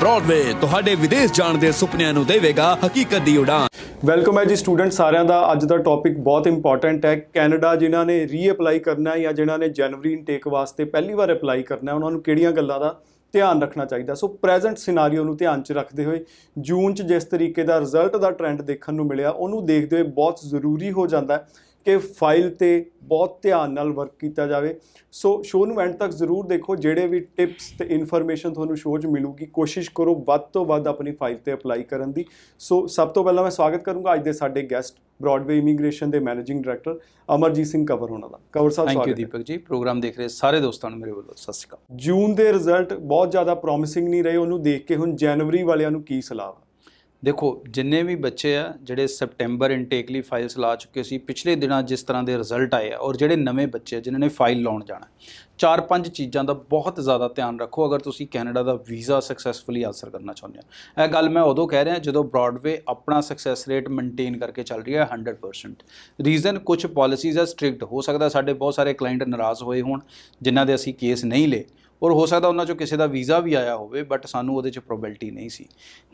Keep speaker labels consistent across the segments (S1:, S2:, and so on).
S1: Broadway ਤੁਹਾਡੇ ਵਿਦੇਸ਼ ਜਾਣ ਦੇ ਸੁਪਨਿਆਂ ਨੂੰ ਦੇਵੇਗਾ ਹਕੀਕਤ ਦੀ ਉਡਾਨ ਵੈਲਕਮ ਹੈ ਜੀ ਸਟੂਡੈਂਟ ਸਾਰਿਆਂ ਦਾ ਅੱਜ ਦਾ ਟੌਪਿਕ ਬਹੁਤ ਇੰਪੋਰਟੈਂਟ ਹੈ ਕੈਨੇਡਾ ਜਿਨ੍ਹਾਂ ਨੇ ਰੀਅਪਲਾਈ ਕਰਨਾ ਹੈ ਜਾਂ ਜਿਨ੍ਹਾਂ ਨੇ ਜਨਵਰੀ ਇਨਟੇਕ ਵਾਸਤੇ ਪਹਿਲੀ ਵਾਰ ਅਪਲਾਈ ਕਰਨਾ ਹੈ ਉਹਨਾਂ ਨੂੰ ਕਿਹੜੀਆਂ ਗੱਲਾਂ ਦਾ ਧਿਆਨ ਰੱਖਣਾ ਚਾਹੀਦਾ ਸੋ ਪ੍ਰੈਜ਼ੈਂਟ ਸਿਨੈਰੀਓ ਨੂੰ ਧਿਆਨ 'ਚ ਰੱਖਦੇ ਹੋਏ ਜੂਨ 'ਚ ਜਿਸ ਤਰੀਕੇ ਦਾ ਰਿਜ਼ਲਟ ਦਾ ਟ੍ਰੈਂਡ ਦੇਖਣ ਨੂੰ ਮਿਲਿਆ ਉਹਨੂੰ ਦੇਖਦੇ ਹੋਏ ਬਹੁਤ ਜ਼ਰੂਰੀ ਹੋ ਜਾਂਦਾ ਕਿ ਫਾਈਲ ਤੇ ਬਹੁਤ ਧਿਆਨ ਨਾਲ ਵਰਕ ਕੀਤਾ ਜਾਵੇ ਸੋ ਸ਼ੋਅ ਨੂੰ ਐਂਡ ਤੱਕ ਜ਼ਰੂਰ ਦੇਖੋ ਜਿਹੜੇ ਵੀ ਟਿਪਸ ਤੇ ਇਨਫੋਰਮੇਸ਼ਨ ਤੁਹਾਨੂੰ ਸ਼ੋਅ 'ਚ ਮਿਲੂਗੀ ਕੋਸ਼ਿਸ਼ ਕਰੋ ਵੱਧ ਤੋਂ ਵੱਧ ਆਪਣੀ ਫਾਈਲ ਤੇ ਅਪਲਾਈ ਕਰਨ ਦੀ ਸੋ ਸਭ ਤੋਂ ਪਹਿਲਾਂ ਮੈਂ ਸਵਾਗਤ ਕਰੂੰਗਾ ਅੱਜ ਦੇ ਸਾਡੇ ਗੈਸਟ ਬ੍ਰਾਡਵੇ ਇਮੀਗ੍ਰੇਸ਼ਨ ਦੇ managing director Amarjeet Singh cover ਹੋਣਾ ਦਾ ਕਵਰ ਸਾਹਿਬ ਸਵਾਗਤ ਥੈਂਕ ਯੂ ਦੀਪਕ ਜੀ ਪ੍ਰੋਗਰਾਮ ਦੇਖ ਰਹੇ ਸਾਰੇ ਦੋਸਤਾਂ ਨੂੰ ਮੇਰੇ ਵੱਲੋਂ ਸਤਿ ਸ਼੍ਰੀ ਅਕਾਲ ਜੂਨ ਦੇ ਰਿਜ਼ਲਟ ਬਹੁਤ ਜ਼ਿਆਦਾ ਪ੍ਰੋਮਿਸਿੰਗ ਨਹੀਂ ਰਹੇ ਉਹਨੂੰ ਦੇਖ ਕੇ ਹੁਣ ਜਨਵਰੀ ਵਾਲਿਆਂ ਨੂੰ ਕੀ ਸਲਾਹ
S2: ਦੇਖੋ ਜਿੰਨੇ ਵੀ ਬੱਚੇ ਆ ਜਿਹੜੇ ਸਪਟੈਂਬਰ ਇਨਟੇਕ ਲਈ ਫਾਈਲਸ ਲਾ ਚੁੱਕੇ ਸੀ ਪਿਛਲੇ ਦਿਨਾਂ ਜਿਸ ਤਰ੍ਹਾਂ ਦੇ ਰਿਜ਼ਲਟ ਆਏ ਆ ਔਰ ਜਿਹੜੇ ਨਵੇਂ ਬੱਚੇ ਆ ਜਿਨ੍ਹਾਂ ਨੇ ਫਾਈਲ ਲਾਉਣ ਜਾਣਾ ਚਾਰ ਪੰਜ ਚੀਜ਼ਾਂ ਦਾ ਬਹੁਤ ਜ਼ਿਆਦਾ ਧਿਆਨ ਰੱਖੋ ਅਗਰ ਤੁਸੀਂ ਕੈਨੇਡਾ ਦਾ ਵੀਜ਼ਾ ਸਕਸੈਸਫੁਲੀ ਹਾਸਲ ਕਰਨਾ ਚਾਹੁੰਦੇ ਆ ਇਹ ਗੱਲ ਮੈਂ ਉਦੋਂ ਕਹਿ ਰਿਹਾ ਜਦੋਂ ਬ੍ਰਾਡਵੇ ਆਪਣਾ ਸਕਸੈਸ ਰੇਟ ਮੇਨਟੇਨ ਕਰਕੇ ਚੱਲ ਰਹੀ ਹੈ 100% ਰੀਜ਼ਨ ਕੁਝ ਪਾਲਿਸੀਜ਼ ਆ ਸਟ੍ਰਿਕਟ ਹੋ ਸਕਦਾ ਸਾਡੇ ਬਹੁਤ ਸਾਰੇ ਕਲਾਇੰਟ ਨਾਰਾਜ਼ ਹੋਏ ਹੋਣ ਜਿਨ੍ਹਾਂ ਦੇ ਅਸੀਂ ਕੇਸ ਨਹੀਂ ਲਏ ਔਰ ਹੋ ਸਕਦਾ ਉਹਨਾਂ ਚੋਂ ਕਿਸੇ ਦਾ ਵੀਜ਼ਾ ਵੀ ਆਇਆ ਹੋਵੇ ਬਟ ਸਾਨੂੰ ਉਹਦੇ 'ਚ ਪ੍ਰੋਬੈਬਿਲਟੀ ਨਹੀਂ ਸੀ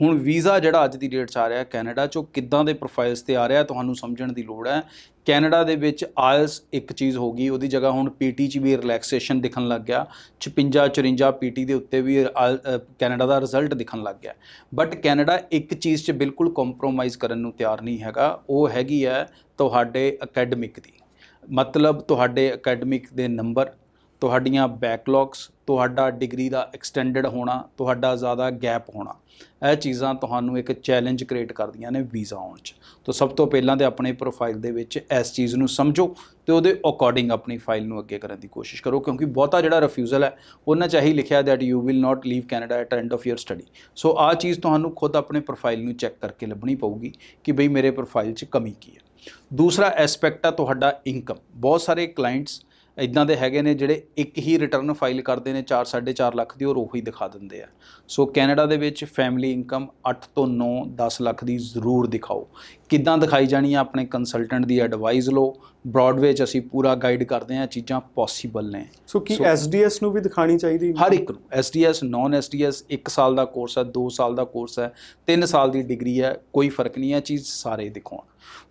S2: ਹੁਣ ਵੀਜ਼ਾ ਜਿਹੜਾ ਅੱਜ ਦੀ ਡੇਟ 'ਚ ਆ ਰਿਹਾ ਕੈਨੇਡਾ 'ਚੋਂ ਕਿੱਦਾਂ ਦੇ ਪ੍ਰੋਫਾਈਲਸ ਤੇ ਆ ਰਿਹਾ ਤੁਹਾਨੂੰ ਸਮਝਣ ਦੀ ਲੋੜ ਹੈ ਕੈਨੇਡਾ ਦੇ ਵਿੱਚ ਆਇਲਸ ਇੱਕ ਚੀਜ਼ ਹੋ ਗਈ ਉਹਦੀ ਜਗ੍ਹਾ ਹੁਣ ਪੀਟੀ 'ਚ ਵੀ ਰਿਲੈਕਸੇਸ਼ਨ ਦਿਖਣ ਲੱਗ ਗਿਆ 56 54 ਪੀਟੀ ਦੇ ਉੱਤੇ ਵੀ ਕੈਨੇਡਾ ਦਾ ਰਿਜ਼ਲਟ ਦਿਖਣ ਲੱਗ ਗਿਆ ਬਟ ਕੈਨੇਡਾ ਇੱਕ ਚੀਜ਼ 'ਚ ਬਿਲਕੁਲ ਕੰਪਰੋਮਾਈਜ਼ ਕਰਨ ਨੂੰ ਤਿਆਰ ਨਹੀਂ ਹੈਗਾ ਉਹ ਹੈਗੀ ਹੈ ਤੁਹਾਡੇ ਅਕੈਡਮਿਕ ਦੀ ਮਤਲਬ ਤੁਹਾਡੇ ਅਕੈਡਮਿਕ ਦੇ ਨੰਬਰ ਤੁਹਾਡੀਆਂ ਬੈਕਲੌਗਸ ਤੁਹਾਡਾ ਡਿਗਰੀ ਦਾ ਐਕਸਟੈਂਡਡ ਹੋਣਾ ਤੁਹਾਡਾ ਜ਼ਿਆਦਾ ਗੈਪ ਹੋਣਾ ਇਹ ਚੀਜ਼ਾਂ ਤੁਹਾਨੂੰ ਇੱਕ ਚੈਲੰਜ ਕ੍ਰੀਏਟ ਕਰਦੀਆਂ ਨੇ ਵੀਜ਼ਾ ਆਉਣ 'ਚ ਤਾਂ ਸਭ ਤੋਂ ਪਹਿਲਾਂ ਤੇ ਆਪਣੇ ਪ੍ਰੋਫਾਈਲ ਦੇ ਵਿੱਚ ਇਸ ਚੀਜ਼ ਨੂੰ ਸਮਝੋ ਤੇ ਉਹਦੇ ਅਕੋਰਡਿੰਗ ਆਪਣੀ ਫਾਈਲ ਨੂੰ ਅੱਗੇ ਕਰਨ ਦੀ ਕੋਸ਼ਿਸ਼ ਕਰੋ ਕਿਉਂਕਿ ਬਹੁਤਾ ਜਿਹੜਾ ਰਿਫਿਊਜ਼ਲ ਹੈ ਉਹਨਾਂ ਚਾਹੀ ਲਿਖਿਆ that you will not leave Canada at end of year study so ਆ ਚੀਜ਼ ਤੁਹਾਨੂੰ ਖੁਦ ਆਪਣੇ ਪ੍ਰੋਫਾਈਲ ਨੂੰ ਚੈੱਕ ਕਰਕੇ ਲੱਭਣੀ ਪਊਗੀ ਕਿ ਬਈ ਮੇਰੇ ਪ੍ਰੋਫਾਈਲ 'ਚ ਕਮੀ ਕੀ ਹੈ ਦੂਸਰਾ ਐਸਪੈਕਟ ਆ ਤੁਹਾਡਾ ਇਨਕਮ ਬਹੁਤ ਸਾਰੇ ਕਲਾਇੰਟਸ ਇਦਾਂ ਦੇ ਹੈਗੇ ਨੇ ਜਿਹੜੇ ਇੱਕ ਹੀ ਰਿਟਰਨ ਫਾਈਲ ਕਰਦੇ ਨੇ 4 4.5 ਲੱਖ ਦੀ ਔਰ ਉਹੀ ਦਿਖਾ ਦਿੰਦੇ ਆ ਸੋ ਕੈਨੇਡਾ ਦੇ ਵਿੱਚ ਫੈਮਿਲੀ ਇਨਕਮ 8 ਤੋਂ 9 10 ਲੱਖ ਦੀ ਜ਼ਰੂਰ ਦਿਖਾਓ ਕਿੱਦਾਂ ਦਿਖਾਈ ਜਾਣੀ ਆ ਆਪਣੇ ਕੰਸਲਟੈਂਟ ਦੀ ਐਡਵਾਈਸ ਲਓ ਬ੍ਰੌਡਵੇ ਅਸੀਂ ਪੂਰਾ ਗਾਈਡ ਕਰਦੇ ਆ ਚੀਜ਼ਾਂ ਪੋਸੀਬਲ ਨੇ
S1: ਸੋ ਕੀ ਐਸਡੀਐਸ ਨੂੰ ਵੀ ਦਿਖਾਣੀ ਚਾਹੀਦੀ ਹਰ ਇੱਕ
S2: ਨੂੰ ਐਸਡੀਐਸ ਨਾਨ ਐਸਡੀਐਸ 1 ਸਾਲ ਦਾ ਕੋਰਸ ਹੈ 2 ਸਾਲ ਦਾ ਕੋਰਸ ਹੈ 3 ਸਾਲ ਦੀ ਡਿਗਰੀ ਹੈ ਕੋਈ ਫਰਕ ਨਹੀਂ ਹੈ ਚੀਜ਼ ਸਾਰੇ ਦਿਖਾਉਣ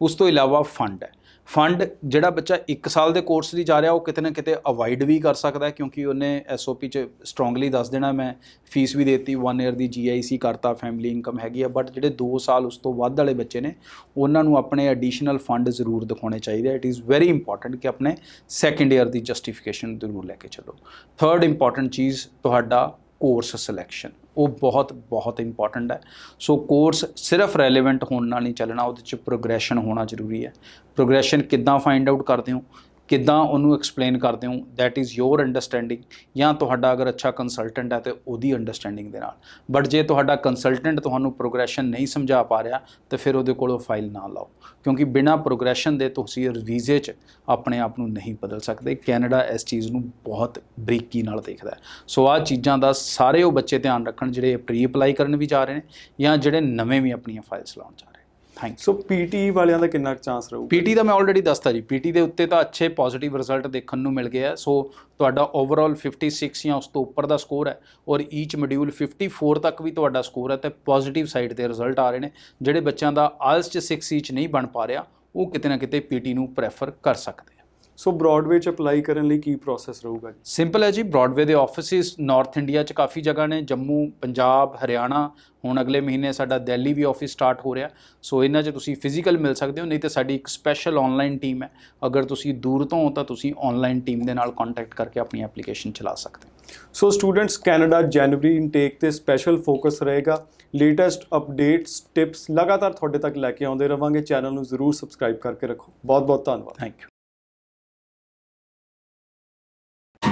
S2: ਉਸ ਤੋਂ ਇਲਾਵਾ ਫੰਡ ਹੈ ਫੰਡ ਜਿਹੜਾ ਬੱਚਾ 1 ਸਾਲ ਦੇ ਕੋਰਸ ਲਈ ਜਾ ਰਿਹਾ ਉਹ ਕਿਤੇ ਨਾ ਕਿਤੇ ਅਵਾਇਡ ਵੀ ਕਰ ਸਕਦਾ ਹੈ ਕਿਉਂਕਿ ਉਹਨੇ ਐਸਓਪੀ ਚ ਸਟਰੋਂਗਲੀ ਦੱਸ ਦੇਣਾ ਮੈਂ ਫੀਸ ਵੀ ਦੇਤੀ 1 ਇਅਰ ਦੀ ਜੀਆਈਸੀ ਕਰਤਾ ਫੈਮਿਲੀ ਇਨਕਮ ਹੈਗੀ ਆ ਬਟ ਜਿਹੜੇ 2 ਸਾਲ ਉਸ ਤੋਂ ਵੱਧ ਵਾਲੇ ਬੱਚੇ ਨੇ ਉਹਨਾਂ ਨੂੰ ਆਪਣੇ ਐਡੀਸ਼ਨਲ ਫੰਡ ਜ਼ਰੂਰ ਦਿਖਾਉਣੇ ਚਾਹੀਦੇ ਇਟ ਇਜ਼ ਵੈਰੀ ਇੰਪੋਰਟੈਂਟ ਕਿ ਆਪਣੇ ਸੈਕੰਡ ਇਅਰ ਦੀ ਜਸਟੀਫਿਕੇਸ਼ਨ ਜ਼ਰੂਰ ਲੈ ਕੇ ਚੱਲੋ ਥਰਡ ਇੰਪੋਰਟੈਂਟ ਚੀਜ਼ ਤੁਹਾਡਾ ਕੋਰਸ ਸਿਲੈਕਸ਼ਨ ਉਹ ਬਹੁਤ ਬਹੁਤ ਇੰਪੋਰਟੈਂਟ ਹੈ ਸੋ ਕੋਰਸ ਸਿਰਫ ਰੈਲੇਵੈਂਟ ਹੋਣ ਨਾਲ ਨਹੀਂ ਚੱਲਣਾ ਉਹਦੇ ਚ ਪ੍ਰੋਗਰੈਸ਼ਨ ਹੋਣਾ ਜ਼ਰੂਰੀ ਹੈ ਪ੍ਰੋਗਰੈਸ਼ਨ ਕਿੱਦਾਂ ਫਾਈਂਡ ਆਊਟ ਕਰਦੇ ਹੋ ਕਿਦਾਂ ਉਹਨੂੰ ਐਕਸਪਲੇਨ ਕਰਦੇ ਹੋ ਥੈਟ ਇਜ਼ ਯੋਰ ਅੰਡਰਸਟੈਂਡਿੰਗ ਜਾਂ ਤੁਹਾਡਾ ਅਗਰ ਅੱਛਾ ਕੰਸਲਟੈਂਟ ਹੈ ਤੇ ਉਹਦੀ ਅੰਡਰਸਟੈਂਡਿੰਗ ਦੇ ਨਾਲ ਬਟ ਜੇ ਤੁਹਾਡਾ ਕੰਸਲਟੈਂਟ ਤੁਹਾਨੂੰ ਪ੍ਰੋਗਰੈਸ਼ਨ ਨਹੀਂ ਸਮਝਾ ਪਾ ਰਿਹਾ ਤੇ ਫਿਰ ਉਹਦੇ ਕੋਲੋਂ ਫਾਈਲ ਨਾ ਲਾਓ ਕਿਉਂਕਿ ਬਿਨਾ ਪ੍ਰੋਗਰੈਸ਼ਨ ਦੇ ਤੁਸੀਂ ਵੀਜ਼ੇ 'ਚ ਆਪਣੇ ਆਪ ਨੂੰ ਨਹੀਂ ਬਦਲ ਸਕਦੇ ਕੈਨੇਡਾ ਇਸ ਚੀਜ਼ ਨੂੰ ਬਹੁਤ ਬਰੀਕੀ ਨਾਲ ਦੇਖਦਾ ਸੋ ਆ ਚੀਜ਼ਾਂ ਦਾ ਸਾਰੇ ਉਹ ਬੱਚੇ ਧਿਆਨ ਰੱਖਣ ਜਿਹੜੇ ਪ੍ਰੀ ਅਪਲਾਈ ਕਰਨ ਵੀ ਜਾ ਰਹੇ ਨੇ ਜਾਂ ਜਿਹੜੇ ਨਵੇਂ ਵੀ ਆਪਣੀਆਂ ਫਾਈਲਸ ਲਾਉਣ ਜਾ
S1: ਥੈਂਕ ਸੋ ਪੀਟੀ ਵਾਲਿਆਂ ਦਾ ਕਿੰਨਾ ਚਾਂਸ ਰਹੂ
S2: ਪੀਟੀ ਦਾ ਮੈਂ ਆਲਰੇਡੀ ਦੱਸਤਾ ਜੀ ਪੀਟੀ ਦੇ ਉੱਤੇ ਤਾਂ ਅੱਛੇ ਪੋਜ਼ਿਟਿਵ ਰਿਜ਼ਲਟ ਦੇਖਣ ਨੂੰ ਮਿਲ ਗਏ ਆ ਸੋ ਤੁਹਾਡਾ ਓਵਰਆਲ 56 ਜਾਂ ਉਸ ਤੋਂ ਉੱਪਰ ਦਾ ਸਕੋਰ ਹੈ ਔਰ ਈਚ ਮੋਡਿਊਲ 54 ਤੱਕ ਵੀ ਤੁਹਾਡਾ ਸਕੋਰ ਹੈ ਤੇ ਪੋਜ਼ਿਟਿਵ ਸਾਈਡ ਤੇ ਰਿਜ਼ਲਟ ਆ ਰਹੇ ਨੇ ਜਿਹੜੇ ਬੱਚਿਆਂ ਦਾ ਆਲਸ ਚ 6 ਈਚ ਨਹੀਂ ਬਣ ਪਾ ਰਿਹਾ ਉਹ ਕਿਤੇ ਨਾ ਕਿਤੇ ਪੀਟੀ ਨੂੰ ਪ੍ਰੈਫਰ ਕਰ ਸਕਦੇ
S1: ਸੋ ਬ੍ਰੌਡਵੇ ਚ ਅਪਲਾਈ ਕਰਨ ਲਈ ਕੀ ਪ੍ਰੋਸੈਸ ਰਹੂਗਾ ਜੀ
S2: ਸਿੰਪਲ ਹੈ ਜੀ ਬ੍ਰੌਡਵੇ ਦੇ ਆਫਿਸਿਸ ਨਾਰਥ ਇੰਡੀਆ ਚ ਕਾਫੀ ਜਗ੍ਹਾ ਨੇ ਜੰਮੂ ਪੰਜਾਬ ਹਰਿਆਣਾ ਹੁਣ ਅਗਲੇ ਮਹੀਨੇ ਸਾਡਾ ਦਿੱਲੀ ਵੀ ਆਫਿਸ ਸਟਾਰਟ ਹੋ ਰਿਹਾ ਸੋ ਇਹਨਾਂ 'ਚ ਤੁਸੀਂ ਫਿਜ਼ੀਕਲ ਮਿਲ ਸਕਦੇ ਹੋ ਨਹੀਂ ਤੇ ਸਾਡੀ ਇੱਕ ਸਪੈਸ਼ਲ ਆਨਲਾਈਨ ਟੀਮ ਹੈ
S1: ਅਗਰ ਤੁਸੀਂ ਦੂਰ ਤੋਂ ਹੋ ਤਾਂ ਤੁਸੀਂ ਆਨਲਾਈਨ ਟੀਮ ਦੇ ਨਾਲ ਕੰਟੈਕਟ ਕਰਕੇ ਆਪਣੀ ਐਪਲੀਕੇਸ਼ਨ ਚਲਾ ਸਕਦੇ ਸੋ ਸਟੂਡੈਂਟਸ ਕੈਨੇਡਾ ਜਨਵਰੀ ਇਨਟੇਕ ਤੇ ਸਪੈਸ਼ਲ ਫੋਕਸ ਰਹੇਗਾ ਲੇਟੈਸਟ ਅਪਡੇਟਸ ਟਿਪਸ ਲਗਾਤਾਰ ਤੁਹਾਡੇ ਤੱਕ ਲੈ ਕੇ ਆਉਂਦੇ ਰਵਾਂਗੇ ਚੈਨਲ ਨੂੰ ਜ਼ਰੂਰ ਸਬਸਕ੍ਰਾਈਬ ਕਰਕੇ ਰੱਖੋ ਬਹੁਤ ਬਹੁਤ ਧੰਨਵਾਦ ਥੈਂਕ ਯੂ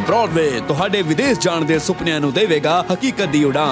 S1: ਬ੍ਰੌਡਵੇ ਤੁਹਾਡੇ ਵਿਦੇਸ਼ ਜਾਣ ਦੇ ਸੁਪਨਿਆਂ ਨੂੰ ਦੇਵੇਗਾ ਹਕੀਕਤ ਦੀ ਉਡਾਨ